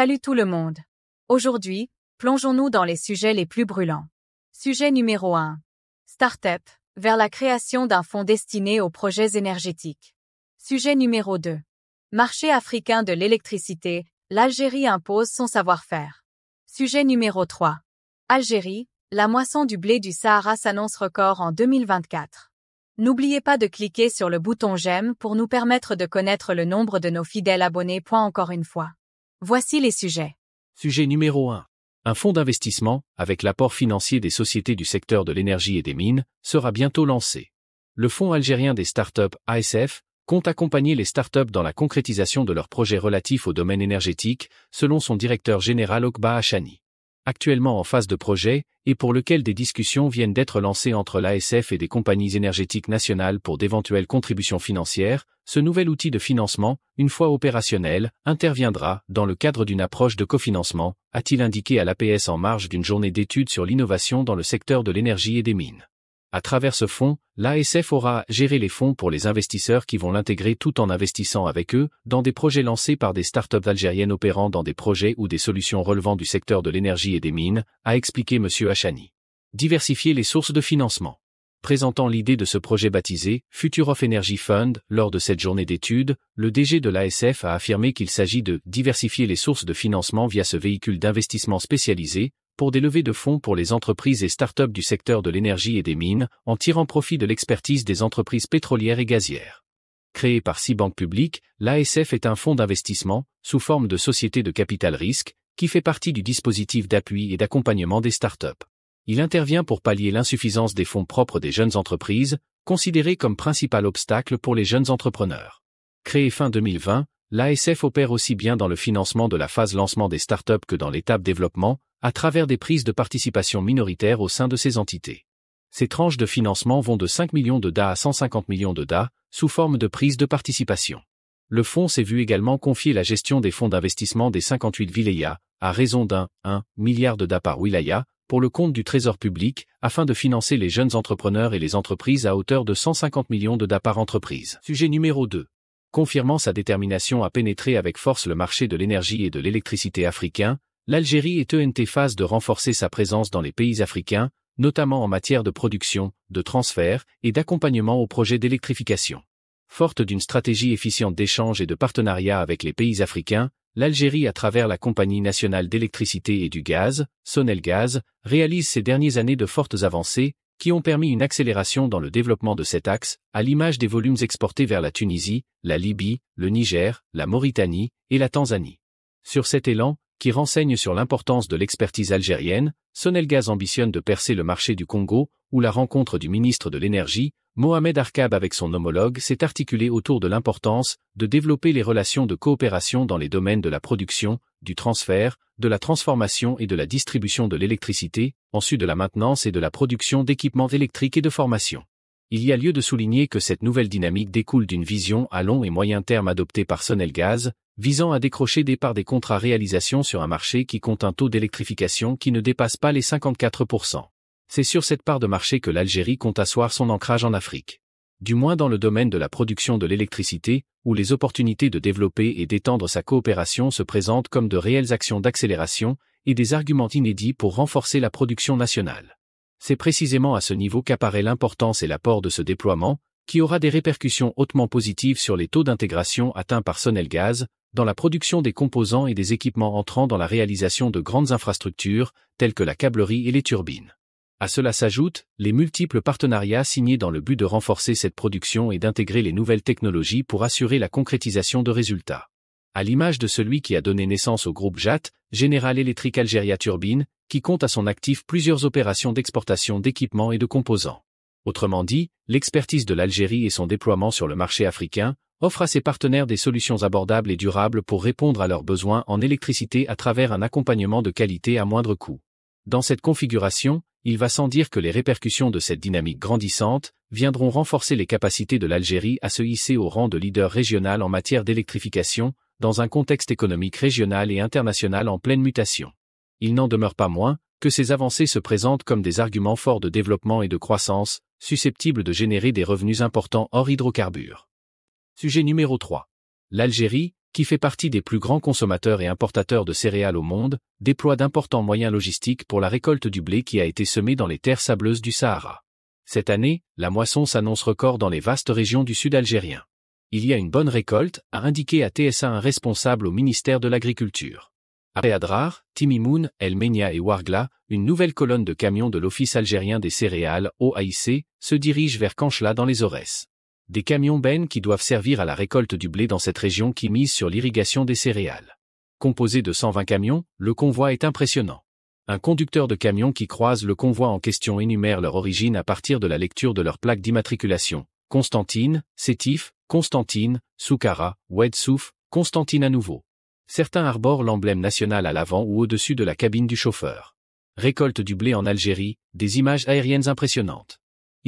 Salut tout le monde. Aujourd'hui, plongeons-nous dans les sujets les plus brûlants. Sujet numéro 1. Startup, vers la création d'un fonds destiné aux projets énergétiques. Sujet numéro 2. Marché africain de l'électricité, l'Algérie impose son savoir-faire. Sujet numéro 3. Algérie, la moisson du blé du Sahara s'annonce record en 2024. N'oubliez pas de cliquer sur le bouton j'aime pour nous permettre de connaître le nombre de nos fidèles abonnés. Point encore une fois. Voici les sujets. Sujet numéro 1. Un fonds d'investissement, avec l'apport financier des sociétés du secteur de l'énergie et des mines, sera bientôt lancé. Le Fonds algérien des startups ASF compte accompagner les startups dans la concrétisation de leurs projets relatifs au domaine énergétique, selon son directeur général Okba Hachani. Actuellement en phase de projet, et pour lequel des discussions viennent d'être lancées entre l'ASF et des compagnies énergétiques nationales pour d'éventuelles contributions financières, ce nouvel outil de financement, une fois opérationnel, interviendra dans le cadre d'une approche de cofinancement, a-t-il indiqué à l'APS en marge d'une journée d'études sur l'innovation dans le secteur de l'énergie et des mines. À travers ce fonds, l'ASF aura géré les fonds pour les investisseurs qui vont l'intégrer tout en investissant avec eux dans des projets lancés par des startups algériennes opérant dans des projets ou des solutions relevant du secteur de l'énergie et des mines, a expliqué M. Achani. Diversifier les sources de financement présentant l'idée de ce projet baptisé Future of Energy Fund, lors de cette journée d'études, le DG de l'ASF a affirmé qu'il s'agit de diversifier les sources de financement via ce véhicule d'investissement spécialisé pour des levées de fonds pour les entreprises et start-up du secteur de l'énergie et des mines, en tirant profit de l'expertise des entreprises pétrolières et gazières. Créé par six banques publiques, l'ASF est un fonds d'investissement, sous forme de société de capital risque, qui fait partie du dispositif d'appui et d'accompagnement des start-up il intervient pour pallier l'insuffisance des fonds propres des jeunes entreprises, considérés comme principal obstacle pour les jeunes entrepreneurs. Créé fin 2020, l'ASF opère aussi bien dans le financement de la phase lancement des startups que dans l'étape développement, à travers des prises de participation minoritaires au sein de ces entités. Ces tranches de financement vont de 5 millions de DA à 150 millions de DA, sous forme de prises de participation. Le fonds s'est vu également confier la gestion des fonds d'investissement des 58 vilayas, à raison d'un 1 milliard de DA par wilaya, pour le compte du Trésor public, afin de financer les jeunes entrepreneurs et les entreprises à hauteur de 150 millions de DA par entreprise. Sujet numéro 2. Confirmant sa détermination à pénétrer avec force le marché de l'énergie et de l'électricité africain, l'Algérie est ENT phase de renforcer sa présence dans les pays africains, notamment en matière de production, de transfert et d'accompagnement aux projets d'électrification. Forte d'une stratégie efficiente d'échange et de partenariat avec les pays africains, l'Algérie à travers la Compagnie nationale d'électricité et du gaz, Sonelgaz, réalise ces dernières années de fortes avancées, qui ont permis une accélération dans le développement de cet axe, à l'image des volumes exportés vers la Tunisie, la Libye, le Niger, la Mauritanie et la Tanzanie. Sur cet élan, qui renseigne sur l'importance de l'expertise algérienne, Sonelgaz ambitionne de percer le marché du Congo, où la rencontre du ministre de l'Énergie, Mohamed Arkab avec son homologue s'est articulé autour de l'importance de développer les relations de coopération dans les domaines de la production, du transfert, de la transformation et de la distribution de l'électricité, ensuite de la maintenance et de la production d'équipements électriques et de formation. Il y a lieu de souligner que cette nouvelle dynamique découle d'une vision à long et moyen terme adoptée par Gaz, visant à décrocher des parts des contrats réalisation sur un marché qui compte un taux d'électrification qui ne dépasse pas les 54%. C'est sur cette part de marché que l'Algérie compte asseoir son ancrage en Afrique. Du moins dans le domaine de la production de l'électricité, où les opportunités de développer et d'étendre sa coopération se présentent comme de réelles actions d'accélération et des arguments inédits pour renforcer la production nationale. C'est précisément à ce niveau qu'apparaît l'importance et l'apport de ce déploiement, qui aura des répercussions hautement positives sur les taux d'intégration atteints par Gaz, dans la production des composants et des équipements entrant dans la réalisation de grandes infrastructures, telles que la câblerie et les turbines. À cela s'ajoutent les multiples partenariats signés dans le but de renforcer cette production et d'intégrer les nouvelles technologies pour assurer la concrétisation de résultats. À l'image de celui qui a donné naissance au groupe JAT, General Electric Algérie Turbine, qui compte à son actif plusieurs opérations d'exportation d'équipements et de composants. Autrement dit, l'expertise de l'Algérie et son déploiement sur le marché africain offrent à ses partenaires des solutions abordables et durables pour répondre à leurs besoins en électricité à travers un accompagnement de qualité à moindre coût. Dans cette configuration, il va sans dire que les répercussions de cette dynamique grandissante viendront renforcer les capacités de l'Algérie à se hisser au rang de leader régional en matière d'électrification, dans un contexte économique régional et international en pleine mutation. Il n'en demeure pas moins que ces avancées se présentent comme des arguments forts de développement et de croissance, susceptibles de générer des revenus importants hors hydrocarbures. Sujet numéro 3. L'Algérie, qui fait partie des plus grands consommateurs et importateurs de céréales au monde, déploie d'importants moyens logistiques pour la récolte du blé qui a été semé dans les terres sableuses du Sahara. Cette année, la moisson s'annonce record dans les vastes régions du sud algérien. Il y a une bonne récolte, a indiqué à TSA un responsable au ministère de l'Agriculture. À Rehadrar, Timimoun, El Menia et Wargla, une nouvelle colonne de camions de l'Office algérien des céréales, OAIC, se dirige vers Kanchla dans les Aurès des camions bennes qui doivent servir à la récolte du blé dans cette région qui mise sur l'irrigation des céréales. Composé de 120 camions, le convoi est impressionnant. Un conducteur de camions qui croise le convoi en question énumère leur origine à partir de la lecture de leur plaque d'immatriculation. Constantine, Sétif, Constantine, Soukara, Wedsouf, Constantine à nouveau. Certains arborent l'emblème national à l'avant ou au-dessus de la cabine du chauffeur. Récolte du blé en Algérie, des images aériennes impressionnantes.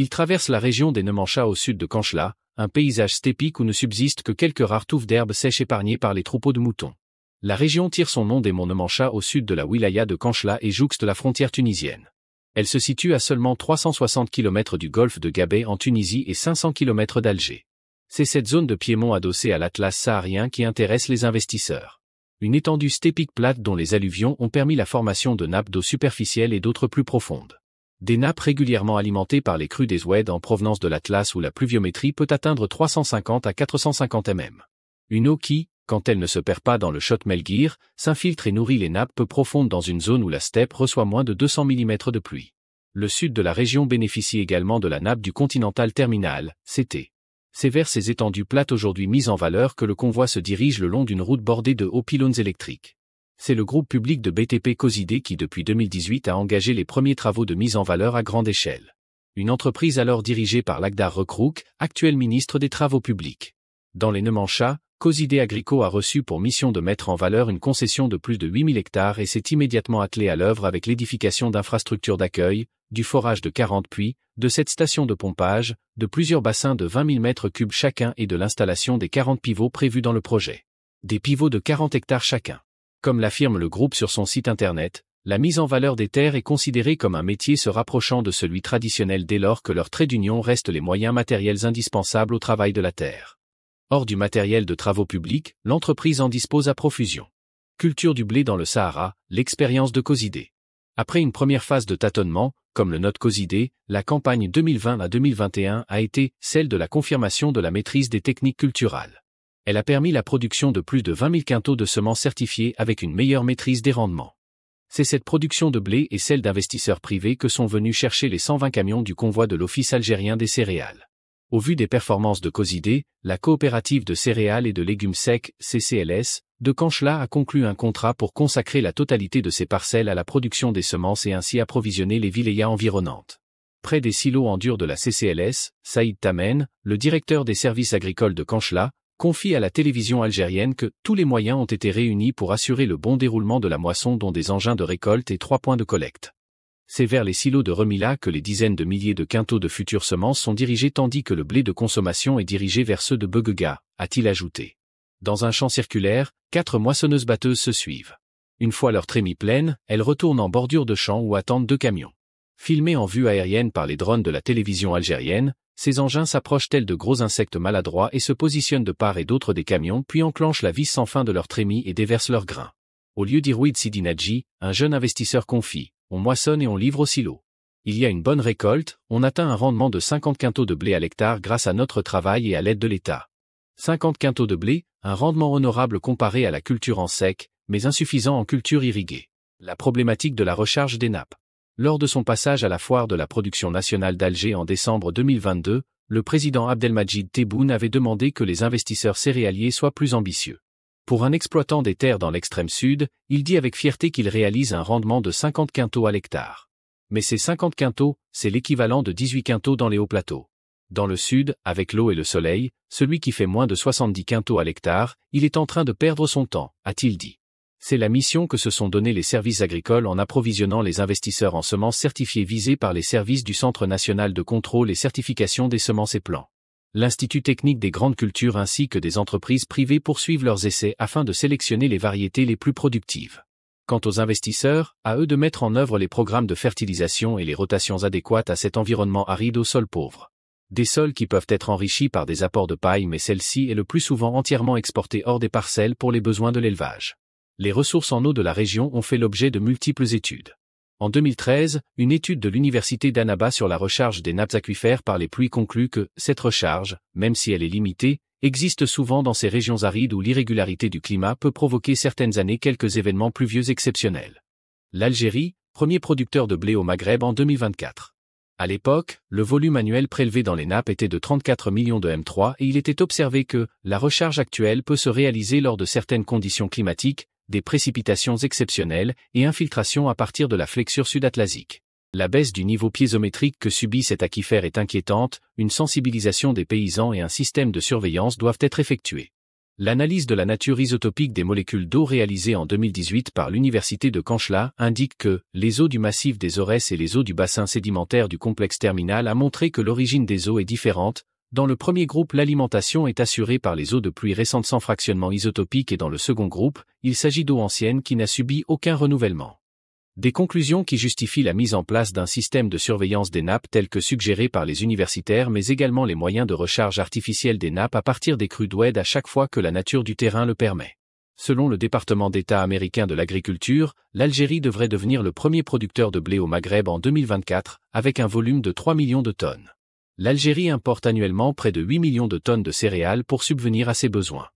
Il traverse la région des Nemancha au sud de Kanchla, un paysage stépique où ne subsistent que quelques rares touffes d'herbes sèches épargnées par les troupeaux de moutons. La région tire son nom des monts Nemancha au sud de la wilaya de Kanchla et jouxte la frontière tunisienne. Elle se situe à seulement 360 km du golfe de Gabay en Tunisie et 500 km d'Alger. C'est cette zone de piémont adossée à l'Atlas saharien qui intéresse les investisseurs. Une étendue stépique plate dont les alluvions ont permis la formation de nappes d'eau superficielles et d'autres plus profondes des nappes régulièrement alimentées par les crues des Oued, en provenance de l'Atlas où la pluviométrie peut atteindre 350 à 450 mm. Une eau qui, quand elle ne se perd pas dans le Melgir, s'infiltre et nourrit les nappes peu profondes dans une zone où la steppe reçoit moins de 200 mm de pluie. Le sud de la région bénéficie également de la nappe du Continental Terminal, CT. C'est vers ces étendues plates aujourd'hui mises en valeur que le convoi se dirige le long d'une route bordée de hauts pylônes électriques c'est le groupe public de BTP Cosidé qui depuis 2018 a engagé les premiers travaux de mise en valeur à grande échelle. Une entreprise alors dirigée par Lagdar Recrouk, actuel ministre des Travaux publics. Dans les Nemancha, Cosidé Agrico a reçu pour mission de mettre en valeur une concession de plus de 8000 hectares et s'est immédiatement attelé à l'œuvre avec l'édification d'infrastructures d'accueil, du forage de 40 puits, de 7 stations de pompage, de plusieurs bassins de 20 000 m3 chacun et de l'installation des 40 pivots prévus dans le projet. Des pivots de 40 hectares chacun. Comme l'affirme le groupe sur son site internet, la mise en valeur des terres est considérée comme un métier se rapprochant de celui traditionnel dès lors que leur trait d'union reste les moyens matériels indispensables au travail de la terre. Hors du matériel de travaux publics, l'entreprise en dispose à profusion. Culture du blé dans le Sahara, l'expérience de Cosidé. Après une première phase de tâtonnement, comme le note Cosidé, la campagne 2020 à 2021 a été celle de la confirmation de la maîtrise des techniques culturales elle a permis la production de plus de 20 000 quintaux de semences certifiées avec une meilleure maîtrise des rendements. C'est cette production de blé et celle d'investisseurs privés que sont venus chercher les 120 camions du convoi de l'Office algérien des céréales. Au vu des performances de Cosidé, la coopérative de céréales et de légumes secs, CCLS, de Canchela a conclu un contrat pour consacrer la totalité de ses parcelles à la production des semences et ainsi approvisionner les vilayas environnantes. Près des silos en dur de la CCLS, Saïd Tamen, le directeur des services agricoles de Canchela, confie à la télévision algérienne que tous les moyens ont été réunis pour assurer le bon déroulement de la moisson dont des engins de récolte et trois points de collecte. C'est vers les silos de Remila que les dizaines de milliers de quintaux de futures semences sont dirigés tandis que le blé de consommation est dirigé vers ceux de Begega, a-t-il ajouté. Dans un champ circulaire, quatre moissonneuses-batteuses se suivent. Une fois leur trémie pleine, elles retournent en bordure de champ ou attendent deux camions. Filmées en vue aérienne par les drones de la télévision algérienne, ces engins s'approchent tels de gros insectes maladroits et se positionnent de part et d'autre des camions puis enclenchent la vis sans fin de leur trémie et déversent leurs grains. Au lieu d'Irwid sidinaji un jeune investisseur confie, on moissonne et on livre au silo. Il y a une bonne récolte, on atteint un rendement de 50 quintaux de blé à l'hectare grâce à notre travail et à l'aide de l'État. 50 quintaux de blé, un rendement honorable comparé à la culture en sec, mais insuffisant en culture irriguée. La problématique de la recharge des nappes. Lors de son passage à la foire de la production nationale d'Alger en décembre 2022, le président Abdelmajid Tebboune avait demandé que les investisseurs céréaliers soient plus ambitieux. Pour un exploitant des terres dans l'extrême sud, il dit avec fierté qu'il réalise un rendement de 50 quintaux à l'hectare. Mais ces 50 quintaux, c'est l'équivalent de 18 quintaux dans les hauts plateaux. Dans le sud, avec l'eau et le soleil, celui qui fait moins de 70 quintaux à l'hectare, il est en train de perdre son temps, a-t-il dit. C'est la mission que se sont donnés les services agricoles en approvisionnant les investisseurs en semences certifiées visées par les services du Centre national de contrôle et certification des semences et plants. L'Institut technique des grandes cultures ainsi que des entreprises privées poursuivent leurs essais afin de sélectionner les variétés les plus productives. Quant aux investisseurs, à eux de mettre en œuvre les programmes de fertilisation et les rotations adéquates à cet environnement aride aux sols pauvres. Des sols qui peuvent être enrichis par des apports de paille mais celle-ci est le plus souvent entièrement exportée hors des parcelles pour les besoins de l'élevage les ressources en eau de la région ont fait l'objet de multiples études. En 2013, une étude de l'Université d'Annaba sur la recharge des nappes aquifères par les pluies conclut que cette recharge, même si elle est limitée, existe souvent dans ces régions arides où l'irrégularité du climat peut provoquer certaines années quelques événements pluvieux exceptionnels. L'Algérie, premier producteur de blé au Maghreb en 2024. À l'époque, le volume annuel prélevé dans les nappes était de 34 millions de M3 et il était observé que la recharge actuelle peut se réaliser lors de certaines conditions climatiques, des précipitations exceptionnelles et infiltration à partir de la flexure sud atlasique La baisse du niveau piézométrique que subit cet aquifère est inquiétante, une sensibilisation des paysans et un système de surveillance doivent être effectués. L'analyse de la nature isotopique des molécules d'eau réalisée en 2018 par l'Université de Canchela indique que les eaux du massif des Aurès et les eaux du bassin sédimentaire du complexe terminal a montré que l'origine des eaux est différente, dans le premier groupe, l'alimentation est assurée par les eaux de pluie récentes sans fractionnement isotopique et dans le second groupe, il s'agit d'eau ancienne qui n'a subi aucun renouvellement. Des conclusions qui justifient la mise en place d'un système de surveillance des nappes tel que suggéré par les universitaires mais également les moyens de recharge artificielle des nappes à partir des crues d'oued à chaque fois que la nature du terrain le permet. Selon le département d'État américain de l'agriculture, l'Algérie devrait devenir le premier producteur de blé au Maghreb en 2024, avec un volume de 3 millions de tonnes l'Algérie importe annuellement près de 8 millions de tonnes de céréales pour subvenir à ses besoins.